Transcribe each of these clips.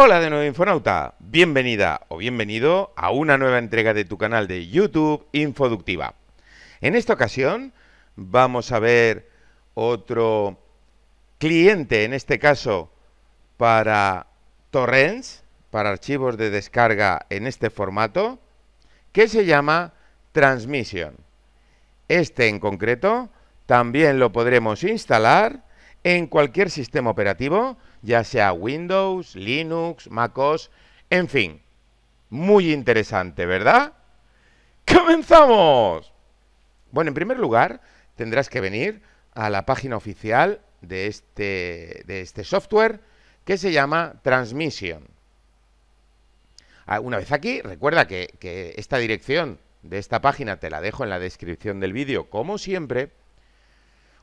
Hola de nuevo Infonauta, bienvenida o bienvenido a una nueva entrega de tu canal de YouTube Infoductiva. En esta ocasión vamos a ver otro cliente, en este caso para torrents, para archivos de descarga en este formato, que se llama Transmission. Este en concreto también lo podremos instalar en cualquier sistema operativo, ya sea Windows, Linux, MacOS, en fin. Muy interesante, ¿verdad? ¡Comenzamos! Bueno, en primer lugar, tendrás que venir a la página oficial de este, de este software que se llama Transmission. Ah, una vez aquí, recuerda que, que esta dirección de esta página te la dejo en la descripción del vídeo, como siempre.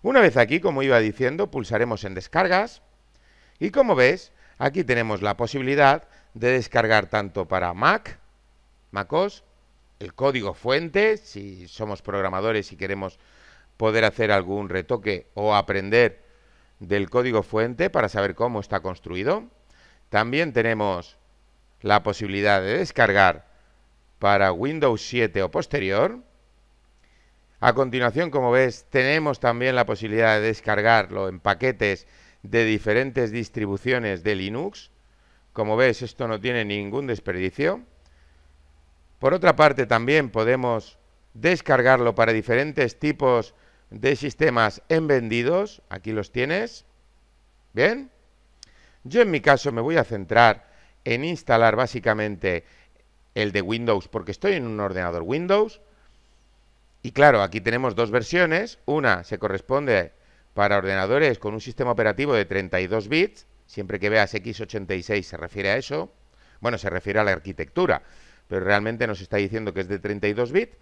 Una vez aquí, como iba diciendo, pulsaremos en descargas y como ves, aquí tenemos la posibilidad de descargar tanto para Mac, MacOS, el código fuente, si somos programadores y queremos poder hacer algún retoque o aprender del código fuente para saber cómo está construido. También tenemos la posibilidad de descargar para Windows 7 o posterior, a continuación, como ves, tenemos también la posibilidad de descargarlo en paquetes de diferentes distribuciones de Linux. Como ves, esto no tiene ningún desperdicio. Por otra parte, también podemos descargarlo para diferentes tipos de sistemas en vendidos. Aquí los tienes. ¿Bien? Yo en mi caso me voy a centrar en instalar básicamente el de Windows porque estoy en un ordenador Windows. Y claro, aquí tenemos dos versiones. Una se corresponde para ordenadores con un sistema operativo de 32 bits. Siempre que veas x86 se refiere a eso. Bueno, se refiere a la arquitectura, pero realmente nos está diciendo que es de 32 bits.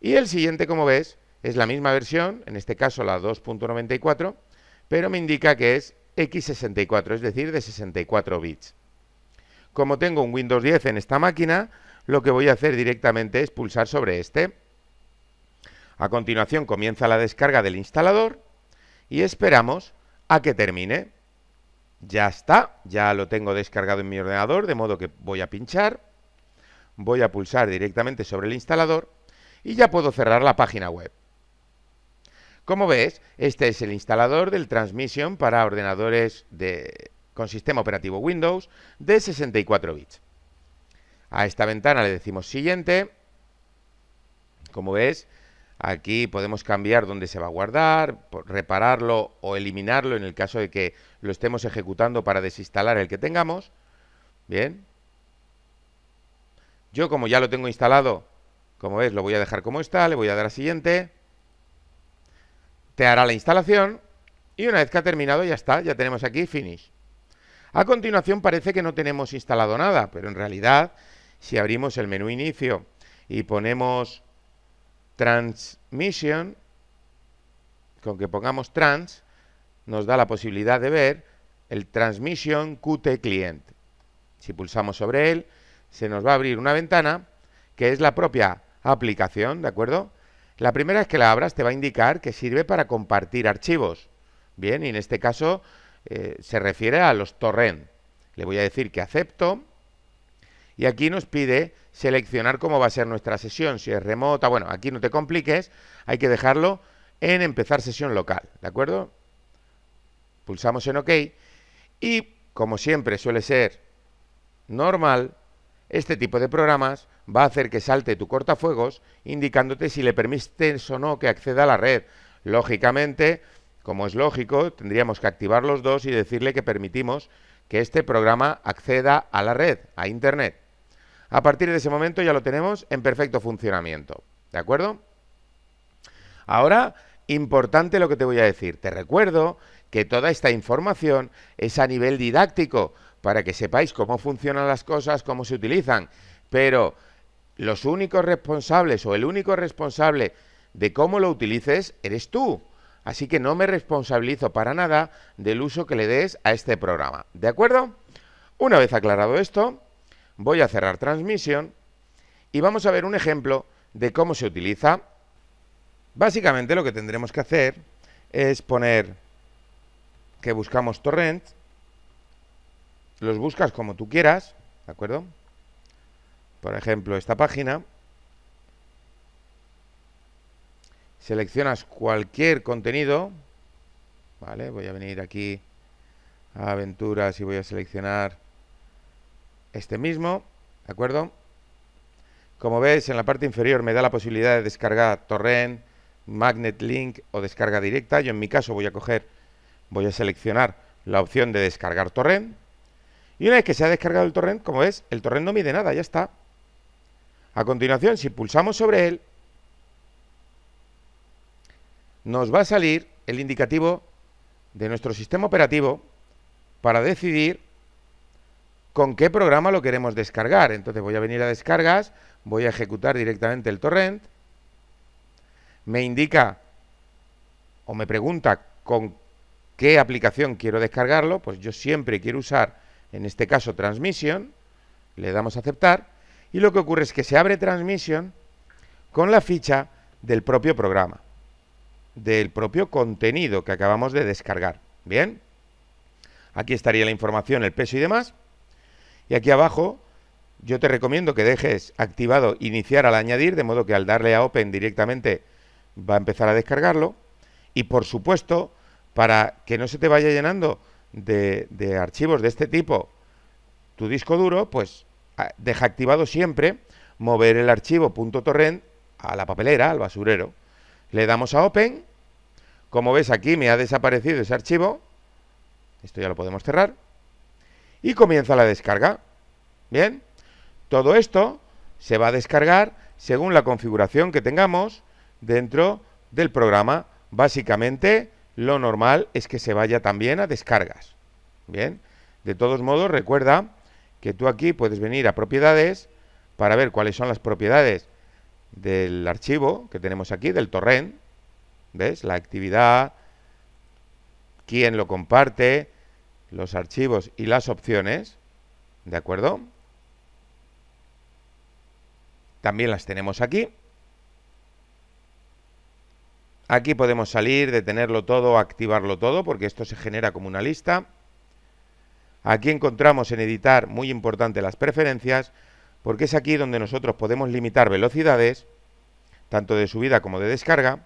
Y el siguiente, como ves, es la misma versión, en este caso la 2.94, pero me indica que es x64, es decir, de 64 bits. Como tengo un Windows 10 en esta máquina, lo que voy a hacer directamente es pulsar sobre este. A continuación comienza la descarga del instalador y esperamos a que termine. Ya está, ya lo tengo descargado en mi ordenador, de modo que voy a pinchar, voy a pulsar directamente sobre el instalador y ya puedo cerrar la página web. Como ves, este es el instalador del Transmission para ordenadores con sistema operativo Windows de 64 bits. A esta ventana le decimos siguiente. Como ves, Aquí podemos cambiar dónde se va a guardar, repararlo o eliminarlo en el caso de que lo estemos ejecutando para desinstalar el que tengamos. Bien. Yo como ya lo tengo instalado, como ves, lo voy a dejar como está, le voy a dar a siguiente. Te hará la instalación y una vez que ha terminado ya está, ya tenemos aquí finish. A continuación parece que no tenemos instalado nada, pero en realidad si abrimos el menú inicio y ponemos Transmission, con que pongamos trans, nos da la posibilidad de ver el Transmission Qt Client. Si pulsamos sobre él, se nos va a abrir una ventana que es la propia aplicación, ¿de acuerdo? La primera vez que la abras te va a indicar que sirve para compartir archivos. Bien, y en este caso eh, se refiere a los torrent. Le voy a decir que acepto y aquí nos pide seleccionar cómo va a ser nuestra sesión, si es remota, bueno, aquí no te compliques, hay que dejarlo en empezar sesión local, ¿de acuerdo? Pulsamos en OK y, como siempre suele ser normal, este tipo de programas va a hacer que salte tu cortafuegos indicándote si le permites o no que acceda a la red. Lógicamente, como es lógico, tendríamos que activar los dos y decirle que permitimos que este programa acceda a la red, a Internet. A partir de ese momento ya lo tenemos en perfecto funcionamiento. ¿De acuerdo? Ahora, importante lo que te voy a decir. Te recuerdo que toda esta información es a nivel didáctico para que sepáis cómo funcionan las cosas, cómo se utilizan. Pero los únicos responsables o el único responsable de cómo lo utilices eres tú. Así que no me responsabilizo para nada del uso que le des a este programa. ¿De acuerdo? Una vez aclarado esto, voy a cerrar transmisión y vamos a ver un ejemplo de cómo se utiliza. Básicamente lo que tendremos que hacer es poner que buscamos torrent, los buscas como tú quieras, ¿de acuerdo? Por ejemplo, esta página, seleccionas cualquier contenido, ¿vale? Voy a venir aquí a aventuras y voy a seleccionar este mismo, ¿de acuerdo? Como veis, en la parte inferior me da la posibilidad de descargar torrent, magnet link o descarga directa. Yo en mi caso voy a coger, voy a seleccionar la opción de descargar torrent. Y una vez que se ha descargado el torrent, como ves, el torrent no mide nada, ya está. A continuación, si pulsamos sobre él, nos va a salir el indicativo de nuestro sistema operativo para decidir con qué programa lo queremos descargar. Entonces voy a venir a descargas, voy a ejecutar directamente el torrent, me indica o me pregunta con qué aplicación quiero descargarlo, pues yo siempre quiero usar, en este caso, Transmission, le damos a aceptar, y lo que ocurre es que se abre Transmission con la ficha del propio programa, del propio contenido que acabamos de descargar. ¿Bien? Aquí estaría la información, el peso y demás. Y aquí abajo yo te recomiendo que dejes activado iniciar al añadir, de modo que al darle a Open directamente va a empezar a descargarlo. Y por supuesto, para que no se te vaya llenando de, archivos de este tipo tu disco duro, pues ah, deja activado siempre mover el archivo .torrent a la papelera, al basurero. Le damos a Open. Como ves aquí me ha desaparecido ese archivo. Esto ya lo podemos cerrar y comienza la descarga. Bien, todo esto se va a descargar según la configuración que tengamos dentro del programa. Básicamente, lo normal es que se vaya también a descargas. Bien, de todos modos, recuerda que tú aquí puedes venir a propiedades para ver cuáles son las propiedades del archivo que tenemos aquí, del torrent. ¿Ves? La actividad, quién lo comparte, los archivos y las opciones, ¿de acuerdo? También las tenemos aquí. Aquí podemos salir, detenerlo todo, activarlo todo, porque esto se genera como una lista. Aquí encontramos en editar, muy importante, las preferencias, porque es aquí donde nosotros podemos limitar velocidades, tanto de subida como de descarga,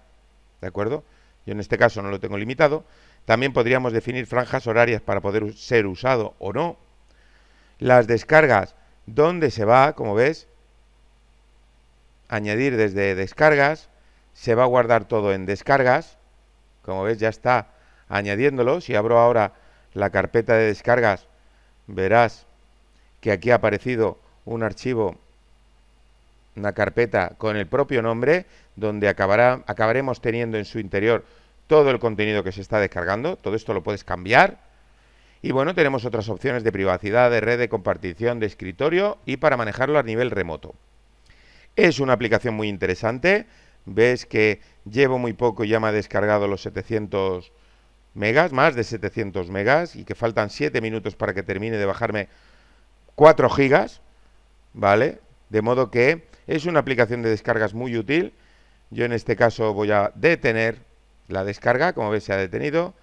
¿de acuerdo? Yo en este caso no lo tengo limitado, también podríamos definir franjas horarias para poder ser usado o no. Las descargas, dónde se va, como ves. Añadir desde descargas. Se va a guardar todo en descargas. Como ves, ya está añadiéndolo. Si abro ahora la carpeta de descargas, verás que aquí ha aparecido un archivo, una carpeta con el propio nombre, donde acabará, acabaremos teniendo en su interior todo el contenido que se está descargando, todo esto lo puedes cambiar. Y bueno, tenemos otras opciones de privacidad, de red, de compartición, de escritorio y para manejarlo a nivel remoto. Es una aplicación muy interesante. Ves que llevo muy poco y ya me ha descargado los 700 megas, más de 700 megas, y que faltan 7 minutos para que termine de bajarme 4 gigas, ¿vale? De modo que es una aplicación de descargas muy útil. Yo en este caso voy a detener la descarga, como veis se ha detenido.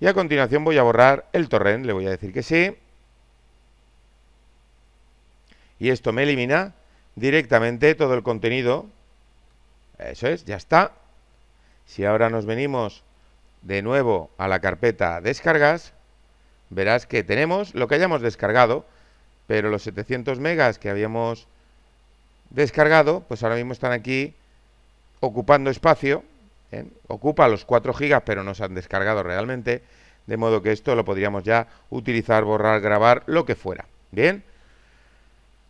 Y a continuación voy a borrar el torrent, le voy a decir que sí. Y esto me elimina directamente todo el contenido. Eso es, ya está. Si ahora nos venimos de nuevo a la carpeta descargas, verás que tenemos lo que hayamos descargado, pero los 700 megas que habíamos descargado, pues ahora mismo están aquí ocupando espacio ¿eh? Ocupa los 4 gigas pero no se han descargado realmente. De modo que esto lo podríamos ya utilizar, borrar, grabar, lo que fuera. Bien.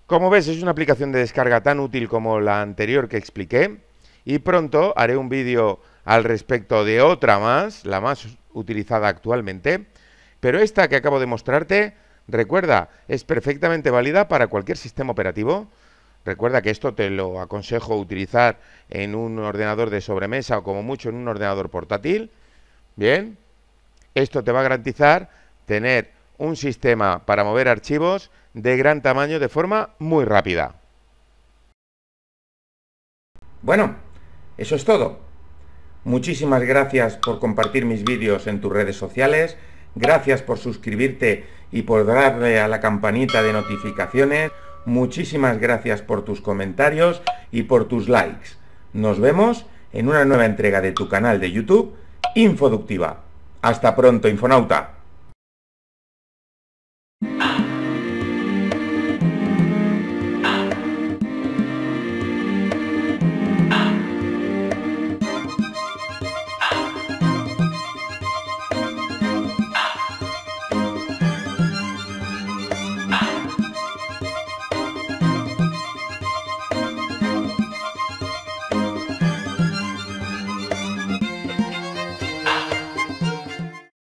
Como ves, es una aplicación de descarga tan útil como la anterior que expliqué. Y pronto haré un vídeo al respecto de otra más, la más utilizada actualmente. Pero esta que acabo de mostrarte, recuerda, es perfectamente válida para cualquier sistema operativo. Recuerda que esto te lo aconsejo utilizar en un ordenador de sobremesa o como mucho en un ordenador portátil. Bien, esto te va a garantizar tener un sistema para mover archivos de gran tamaño de forma muy rápida. Bueno, eso es todo. Muchísimas gracias por compartir mis vídeos en tus redes sociales. Gracias por suscribirte y por darle a la campanita de notificaciones. Muchísimas gracias por tus comentarios y por tus likes. Nos vemos en una nueva entrega de tu canal de YouTube, Infoductiva. Hasta pronto, Infonauta.